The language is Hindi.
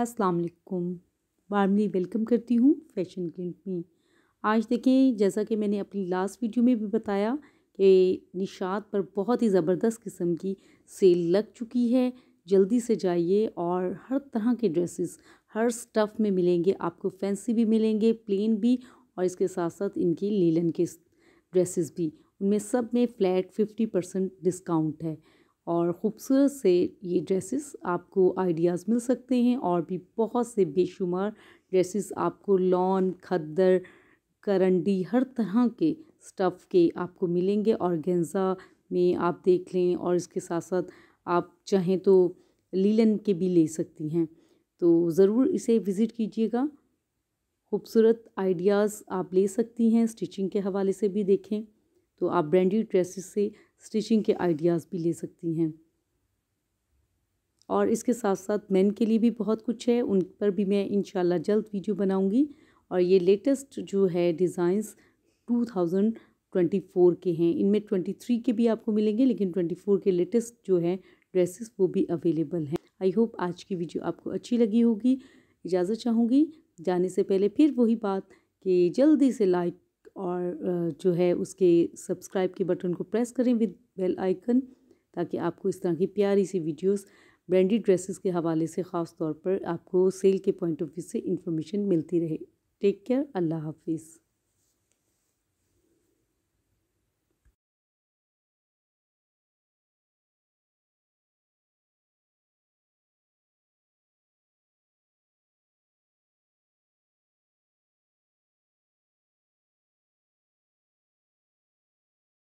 अस्सलाम वालेकुम वार्मली वेलकम करती हूँ फैशन क्लिनिक में आज देखें जैसा कि मैंने अपनी लास्ट वीडियो में भी बताया कि निशात पर बहुत ही ज़बरदस्त किस्म की सेल लग चुकी है जल्दी से जाइए और हर तरह के ड्रेसेस हर स्टफ़ में मिलेंगे आपको फैंसी भी मिलेंगे प्लेन भी और इसके साथ साथ इनकी लीलन के ड्रेसेस भी उनमें सब में फ़्लैट फिफ्टी परसेंट डिस्काउंट है और ख़ूबसूरत से ये ड्रेसेस आपको आइडियाज़ मिल सकते हैं और भी बहुत से बेशुमार ड्रेसेस आपको लॉन खद्दर करंडी हर तरह के स्टफ़ के आपको मिलेंगे और गेंजा में आप देख लें और इसके साथ साथ आप चाहें तो लीलन के भी ले सकती हैं तो ज़रूर इसे विज़िट कीजिएगा खूबसूरत आइडियाज़ आप ले सकती हैं स्टिचिंग के हवाले से भी देखें तो आप ब्रांडेड ड्रेसेस से स्टिचिंग के आइडियाज़ भी ले सकती हैं और इसके साथ साथ मेन के लिए भी बहुत कुछ है उन पर भी मैं इन जल्द वीडियो बनाऊँगी और ये लेटेस्ट जो है डिज़ाइंस 2024 के हैं इनमें 23 के भी आपको मिलेंगे लेकिन 24 के लेटेस्ट जो है ड्रेसेस वो भी अवेलेबल हैं आई होप आज की वीडियो आपको अच्छी लगी होगी इजाज़त चाहूँगी जाने से पहले फिर वही बात कि जल्दी से लाइक और जो है उसके सब्सक्राइब के बटन को प्रेस करें विद बेल आइकन ताकि आपको इस तरह की प्यारी सी वीडियोस ब्रांडेड ड्रेसेस के हवाले से ख़ास तौर पर आपको सेल के पॉइंट ऑफ व्यू से इन्फॉर्मेशन मिलती रहे टेक केयर अल्लाह हाफिज़